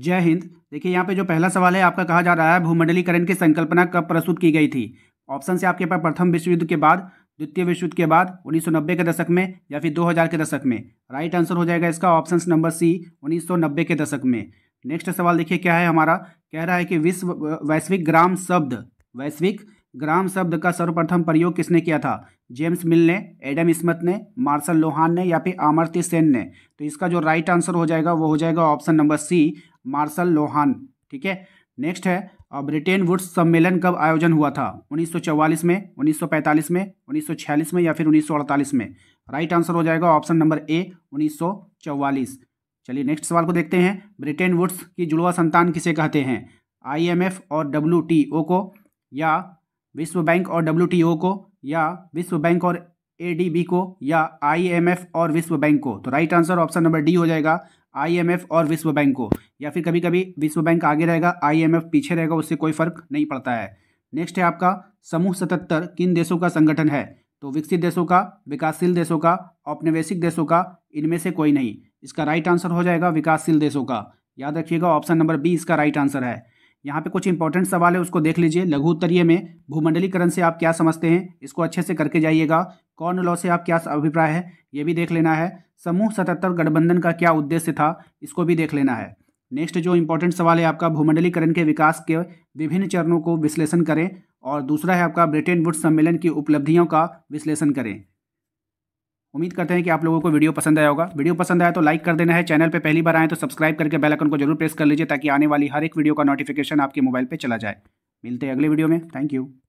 जय हिंद देखिए यहाँ पे जो पहला सवाल है आपका कहा जा रहा है भूमंडलीकरण की संकल्पना कब प्रस्तुत की गई थी ऑप्शन से आपके पास प्रथम विश्व युद्ध के बाद द्वितीय विश्व युद्ध के बाद 1990 के दशक में या फिर 2000 के दशक में राइट आंसर हो जाएगा इसका ऑप्शन नंबर सी 1990 के दशक में नेक्स्ट सवाल देखिए क्या है हमारा कह रहा है कि विश्व वैश्विक ग्राम शब्द वैश्विक ग्राम शब्द का सर्वप्रथम प्रयोग किसने किया था जेम्स मिल ने एडम स्मिथ ने मार्शल लोहान ने या फिर आमर्त्य सेन ने तो इसका जो राइट आंसर हो जाएगा वो हो जाएगा option number C Marshall McLuhan ठीक है नेक्स्ट है ब्रिटेन वुड्स सम्मेलन कब आयोजन हुआ था 1944 में 1945 में 1946 में या फिर 1948 में राइट आंसर हो जाएगा ऑप्शन नंबर ए 1944 चलिए नेक्स्ट सवाल को देखते हैं ब्रिटेन वुड्स की जुड़वा संतान किसे कहते हैं आईएमएफ और डब्ल्यू को या विश्व बैंक और डब्ल्यू को या विश्व बैंक और ए को या आई और विश्व बैंक को तो right answer option number D हो जाएगा आई और विश्व बैंक को या फिर कभी कभी विश्व बैंक आगे रहेगा आई पीछे रहेगा उससे कोई फर्क नहीं पड़ता है नेक्स्ट है आपका समूह सतहत्तर किन देशों का संगठन है तो विकसित देशों का विकासशील देशों का औपनिवेशिक देशों का इनमें से कोई नहीं इसका राइट आंसर हो जाएगा विकासशील देशों का याद रखिएगा ऑप्शन नंबर बी इसका राइट आंसर है यहाँ पे कुछ इंपॉर्टेंट सवाल है उसको देख लीजिए लघु उत्तरीय में भूमंडलीकरण से आप क्या समझते हैं इसको अच्छे से करके जाइएगा कौन लॉ से आप क्या अभिप्राय है ये भी देख लेना है समूह सतहत्तर गठबंधन का क्या उद्देश्य था इसको भी देख लेना है नेक्स्ट जो इंपॉर्टेंट सवाल है आपका भूमंडलीकरण के विकास के विभिन्न चरणों को विश्लेषण करें और दूसरा है आपका ब्रिटेन वुड सम्मेलन की उपलब्धियों का विश्लेषण करें उम्मीद करते हैं कि आप लोगों को वीडियो पसंद आया होगा वीडियो पसंद आया तो लाइक कर देना है चैनल पर पहली बार आए तो सब्सक्राइब करके बेल आइकन को जरूर प्रेस कर लीजिए ताकि आने वाली हर एक वीडियो का नोटिफिकेशन आपके मोबाइल पर चला जाए मिलते हैं अगले वीडियो में थैंक यू